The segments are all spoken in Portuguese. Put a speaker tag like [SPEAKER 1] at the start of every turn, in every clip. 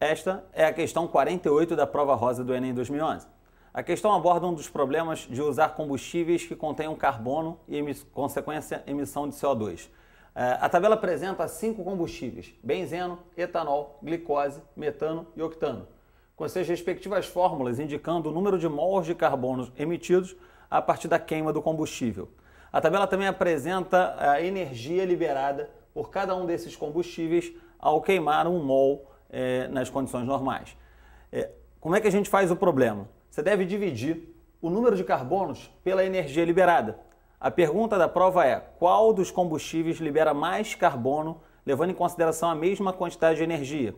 [SPEAKER 1] Esta é a questão 48 da prova rosa do Enem 2011. A questão aborda um dos problemas de usar combustíveis que contenham carbono e, em consequência, emissão de CO2. É, a tabela apresenta cinco combustíveis: benzeno, etanol, glicose, metano e octano, com suas respectivas fórmulas indicando o número de mols de carbono emitidos a partir da queima do combustível. A tabela também apresenta a energia liberada por cada um desses combustíveis ao queimar um mol é, nas condições normais. É, como é que a gente faz o problema? Você deve dividir o número de carbonos pela energia liberada. A pergunta da prova é: qual dos combustíveis libera mais carbono, levando em consideração a mesma quantidade de energia?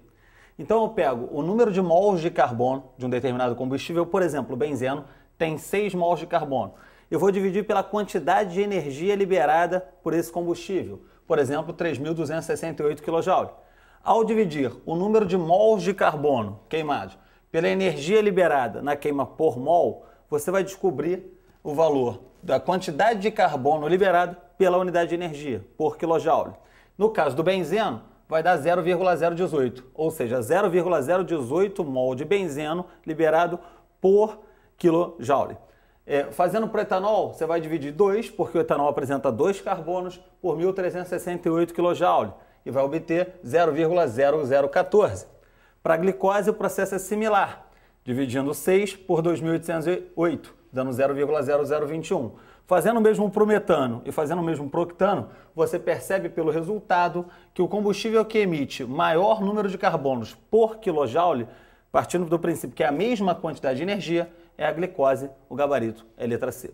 [SPEAKER 1] Então eu pego o número de mols de carbono de um determinado combustível, por exemplo, o benzeno tem 6 mols de carbono. Eu vou dividir pela quantidade de energia liberada por esse combustível, por exemplo, 3.268 kJ. Ao dividir o número de mols de carbono queimado pela energia liberada na queima por mol, você vai descobrir o valor da quantidade de carbono liberado pela unidade de energia por quilojoule. No caso do benzeno, vai dar 0,018, ou seja, 0,018 mol de benzeno liberado por quilojoule. É, fazendo para etanol, você vai dividir 2, porque o etanol apresenta 2 carbonos por 1.368 quilojoule e vai obter 0,0014. Para a glicose, o processo é similar, dividindo 6 por 2.808, dando 0,0021. Fazendo o mesmo para o metano e fazendo o mesmo para o octano, você percebe pelo resultado que o combustível que emite maior número de carbonos por quilojoule, partindo do princípio que é a mesma quantidade de energia, é a glicose, o gabarito é letra C.